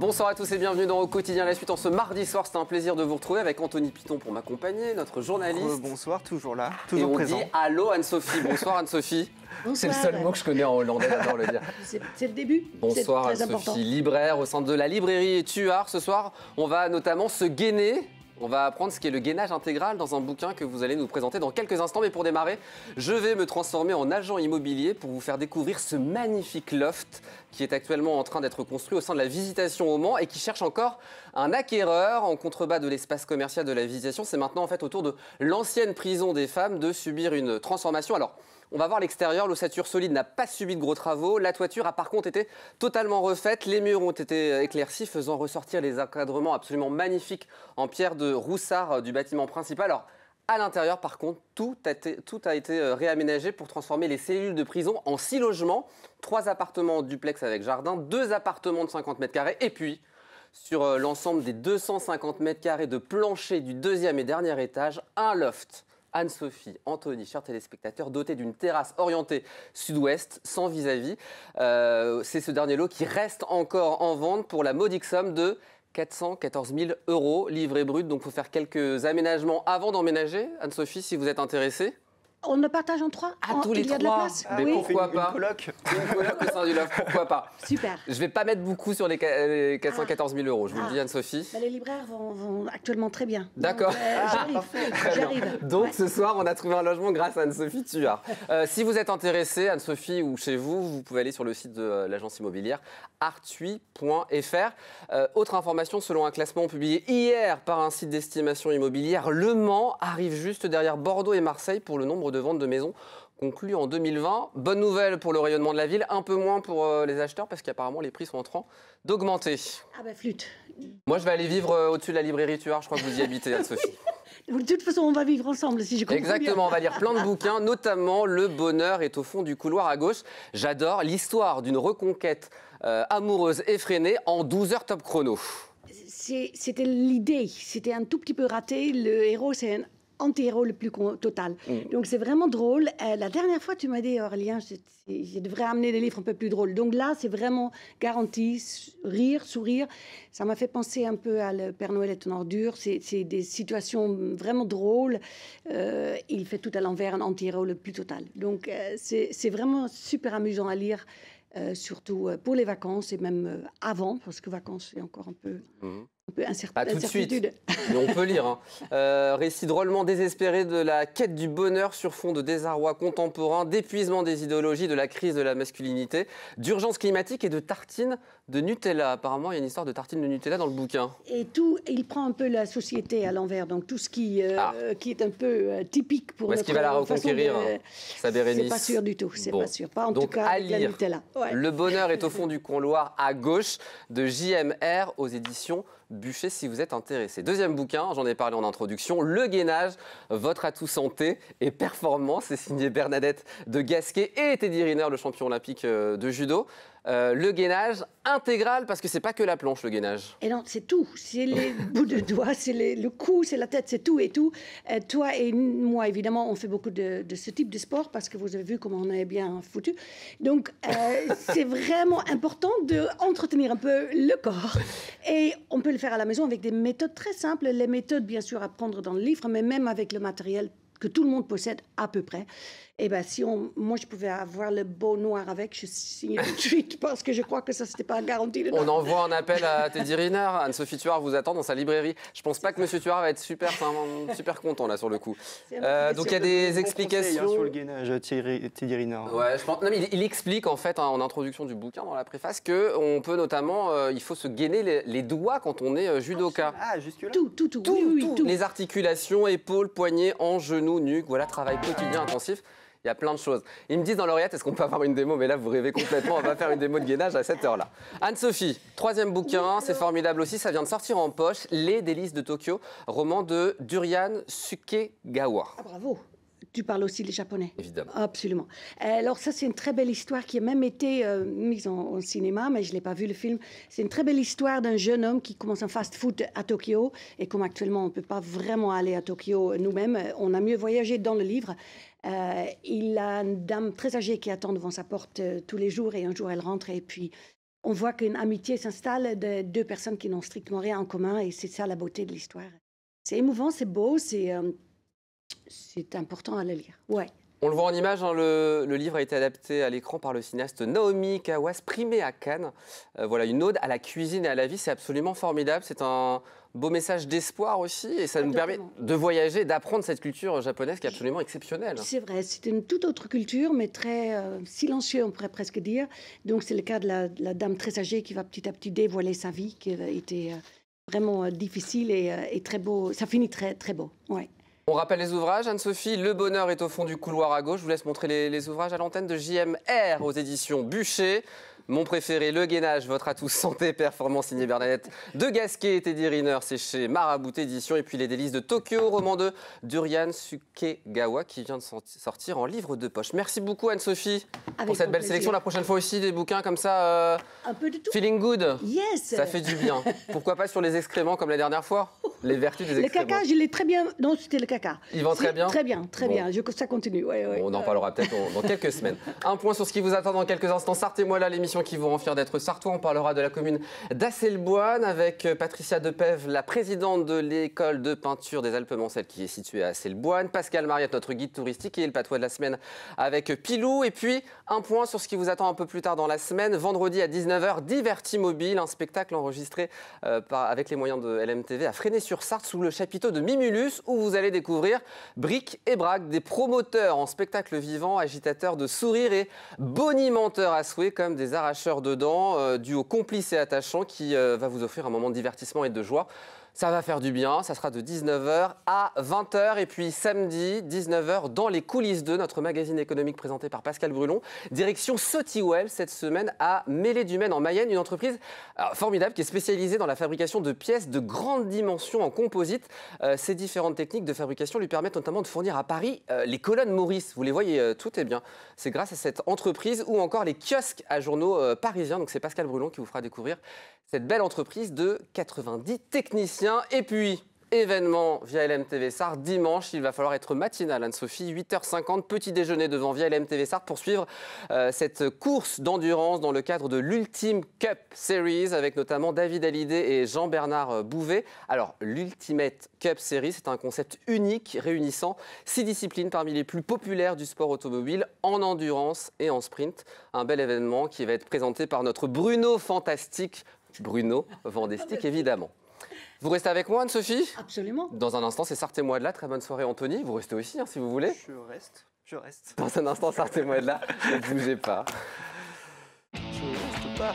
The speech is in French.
Bonsoir à tous et bienvenue dans Au quotidien la suite en ce mardi soir. C'est un plaisir de vous retrouver avec Anthony Piton pour m'accompagner, notre journaliste. Bonsoir, toujours là, toujours et on Dit allô Anne-Sophie. Bonsoir Anne-Sophie. C'est le seul mot que je connais en hollandais, j'adore le dire. C'est le début. Bonsoir Anne-Sophie, libraire au sein de la librairie Tuard. Ce soir, on va notamment se gainer on va apprendre ce qu'est le gainage intégral dans un bouquin que vous allez nous présenter dans quelques instants. Mais pour démarrer, je vais me transformer en agent immobilier pour vous faire découvrir ce magnifique loft qui est actuellement en train d'être construit au sein de la Visitation au Mans et qui cherche encore un acquéreur en contrebas de l'espace commercial de la Visitation. C'est maintenant en fait autour de l'ancienne prison des femmes de subir une transformation. Alors, on va voir l'extérieur, l'ossature solide n'a pas subi de gros travaux. La toiture a par contre été totalement refaite. Les murs ont été éclaircis, faisant ressortir les encadrements absolument magnifiques en pierre de roussard euh, du bâtiment principal. Alors, à l'intérieur, par contre, tout a, été, euh, réaménagé pour transformer les cellules de prison en six logements, trois appartements duplex avec jardin, deux appartements de 50 mètres carrés, et puis sur euh, l'ensemble des 250 mètres carrés de plancher du deuxième et dernier étage, un loft Anne-Sophie, Anthony, chers téléspectateurs, doté d'une terrasse orientée sud-ouest, sans vis-à-vis. Euh, c'est ce dernier lot qui reste encore en vente pour la modique somme de 414 000 euros, livré brut. Donc, il faut faire quelques aménagements avant d'emménager. Anne-Sophie, si vous êtes intéressée. On le partage en trois À tous les trois. De la place. Ah mais pourquoi pas Une au sein du Love, pourquoi pas Super. Je vais pas mettre beaucoup sur les 414 000 ah. euros, je vous le ah. dis Anne-Sophie. Bah, les libraires vont, actuellement très bien. D'accord. Euh, j'arrive. Donc ce soir, on a trouvé un logement grâce à Anne-Sophie Tuard. Euh, si vous êtes intéressé, Anne-Sophie ou chez vous, vous pouvez aller sur le site de euh, l'agence immobilière artui.fr. Euh, autre information, selon un classement publié hier par un site d'estimation immobilière, Le Mans arrive juste derrière Bordeaux et Marseille pour le nombre de vente de maisons conclue en 2020. Bonne nouvelle pour le rayonnement de la ville, un peu moins pour euh, les acheteurs parce qu'apparemment les prix sont en train d'augmenter. Ah bah flûte. Moi je vais aller vivre euh, au-dessus de la librairie Tuard, je crois que vous y habitez, Anne-Sophie. De toute façon, on va vivre ensemble, si j'ai compris. Exactement, on va lire plein de bouquins, notamment Le bonheur est au fond du couloir à gauche. J'adore l'histoire d'une reconquête euh, amoureuse effrénée en 12 heures top chrono. C'était l'idée, c'était un tout petit peu raté. Le héros, c'est un anti le plus total. Mm. Donc c'est vraiment drôle. Euh, la dernière fois, tu m'as dit, Aurélien, je, devrais amener des livres un peu plus drôles. Donc là, c'est vraiment garanti, rire, sourire. Ça m'a fait penser un peu à Le Père Noël est une ordure. C'est des situations vraiment drôles. Euh, il fait tout à l'envers, un anti le plus total. Donc euh, c'est vraiment super amusant à lire. surtout pour les vacances et même avant, parce que vacances, c'est encore un peu... Mm. Pas tout de suite, mais on peut lire. Hein. Euh, récit drôlement désespéré de la quête du bonheur sur fond de désarroi contemporain, d'épuisement des idéologies, de la crise de la masculinité, d'urgence climatique et de tartines de Nutella. Apparemment, il y a une histoire de tartines de Nutella dans le bouquin. Et tout, il prend un peu la société à l'envers, donc tout ce qui, euh, ah. qui est un peu euh, typique pour Est-ce qu'il va la reconquérir, hein, C'est pas sûr du tout, c'est pas sûr. Pas en tout cas à lire. Le bonheur est au fond du couloir à gauche de JMR aux éditions bûcher si vous êtes intéressé. Deuxième bouquin, j'en ai parlé en introduction, Le Gainage, votre atout santé et performance. C'est signé Bernadette de Gasquet et Teddy Riner, le champion olympique euh, de judo. Euh, le gainage intégral, parce que c'est pas que la planche, le gainage. Et non, c'est tout. C'est les bouts de doigts, c'est le cou, c'est la tête, c'est tout et tout. Euh, toi et moi, évidemment, on fait beaucoup de, ce type de sport parce que vous avez vu comment on est bien foutu. Donc, euh, c'est vraiment important d'entretenir entretenir un peu le corps. Et on peut le faire à la maison avec des méthodes très simples. Les méthodes, bien sûr, à prendre dans le livre, mais même avec le matériel que tout le monde possède à peu près eh bien, si on, moi, je pouvais avoir le beau noir avec, je signe tout de suite parce que je crois que ça, c'était pas garanti. On envoie un appel à Teddy Riner. Anne-Sophie Tuard vous attend dans sa librairie. Je pense pas que M. Tuard va être super, super content, là, sur le coup. Euh, donc, il y a des hein, explications. sur le gainage, il, explique, en fait, hein, en introduction du bouquin, dans la préface, qu'on peut notamment, euh, il faut se gainer les, doigts quand on est euh, judoka. Ah, jusque-là Tout, tout, tout. tout, Les articulations, épaules, poignets, en genoux, nuque. Voilà, travail quotidien intensif. Il y a plein de choses. Ils me disent dans l'oreillette, est-ce qu'on peut avoir une démo Mais là, vous rêvez complètement, on va faire une démo de gainage à cette heure-là. Anne-Sophie, troisième bouquin, c'est formidable aussi, ça vient de sortir en poche, Les délices de Tokyo, roman de Durian Sukegawa. Ah, bravo tu parles aussi les japonais. Évidemment. Absolument. Euh, alors ça, c'est une très belle histoire qui a même été euh, mise en, cinéma, mais je l'ai pas vu le film. C'est une très belle histoire d'un jeune homme qui commence un fast-food à Tokyo. Et comme actuellement, on ne peut pas vraiment aller à Tokyo nous-mêmes, euh, on a mieux voyagé dans le livre. Euh, il a une dame très âgée qui attend devant sa porte euh, tous les jours et un jour elle rentre et puis on voit qu'une amitié s'installe de deux personnes qui n'ont strictement rien en commun et c'est ça la beauté de l'histoire. C'est émouvant, c'est beau, c'est euh, c'est important à le lire. Ouais. On le voit en image, hein, le, livre a été adapté à l'écran par le cinéaste Naomi Kawas, primé à Cannes. Euh, voilà, une ode à la cuisine et à la vie, c'est absolument formidable. C'est un beau message d'espoir aussi, et ça nous permet de voyager, d'apprendre cette culture japonaise qui est absolument exceptionnelle. C'est vrai, c'est une toute autre culture, mais très euh, silencieuse, on pourrait presque dire. Donc c'est le cas de la, dame très âgée qui va petit à petit dévoiler sa vie, qui était euh, vraiment difficile et, très beau. Ça finit très, très beau, ouais. On rappelle les ouvrages. Anne-Sophie, Le Bonheur est au fond du couloir à gauche. Je vous laisse montrer les, ouvrages à l'antenne de JMR aux éditions Bûcher. Mon préféré, Le Gainage, votre atout santé, performance, signé Bernadette de Gasquet et Teddy Riner, c'est chez Marabout Édition. Et puis Les Délices de Tokyo, roman de Durian Sukegawa, qui vient de sortir en livre de poche. Merci beaucoup, Anne-Sophie, pour cette belle sélection. La prochaine fois aussi, des bouquins comme ça. Euh, Un peu de tout. Feeling good. Yes. Ça fait du bien. Pourquoi pas sur les excréments comme la dernière fois les vertus des excréments. Le caca, je l'ai très bien. Non, c'était le caca. Il vend très bien Très bien, très bien. Je... Ça continue. On en parlera peut-être dans quelques semaines. Un point sur ce qui vous attend dans quelques instants. et moi là, l'émission qui vous rend fier d'être sartois. On parlera de la commune d'Asselboine avec euh, Patricia Depève, la présidente de l'école de peinture des Alpes-Mancelles qui est située à Asselboine. Pascal Mariette, notre guide touristique et le patois de la semaine avec euh, Pilou. Et puis, un point sur ce qui vous attend un peu plus tard dans la semaine. Vendredi à 19h, Divertimobile, un spectacle enregistré euh, avec les moyens de LMTV à Freinet Sarthe sous le chapiteau de Mimulus où vous allez découvrir Bric et Braque, des promoteurs en spectacle vivant, agitateurs de sourires et bonimenteurs à souhait comme des arracheurs de dents, euh, duo complice et attachant qui euh, va vous offrir un moment de divertissement et de joie. Ça va faire du bien, ça sera de 19h à 20h et puis samedi 19h dans les coulisses de notre magazine économique présenté par Pascal Brulon, direction Sotiwell cette semaine à Mêlée du Maine en Mayenne, une entreprise euh, formidable qui est spécialisée dans la fabrication de pièces de grande dimension en composite. Euh, ces différentes techniques de fabrication lui permettent notamment de fournir à Paris euh, les colonnes Maurice, vous les voyez tout est bien. C'est grâce à cette entreprise ou encore les kiosques à journaux parisiens. Donc c'est Pascal Brulon qui vous fera découvrir cette belle entreprise de 90 techniciens et puis, événement via LMTV Dimanche, il va falloir être matinal, Anne-Sophie, 8h50, petit déjeuner devant via LMTV Sartre pour suivre euh, cette course d'endurance dans le cadre de l'Ultime Cup Series avec notamment David Hallyday et Jean-Bernard Bouvet. Alors, l'Ultimate Cup Series, c'est un concept unique réunissant six disciplines parmi les plus populaires du sport automobile en endurance et en sprint. Un bel événement qui va être présenté par notre Bruno Fantastique, Bruno vandestique ah, évidemment. Vous restez avec moi, Anne-Sophie Absolument. Dans un instant, c'est « moi de là. Très bonne soirée, Anthony. Vous restez aussi, hein, si vous voulez. Je reste. Je reste. Dans un instant, « moi de là. ne bougez pas. Je reste pas.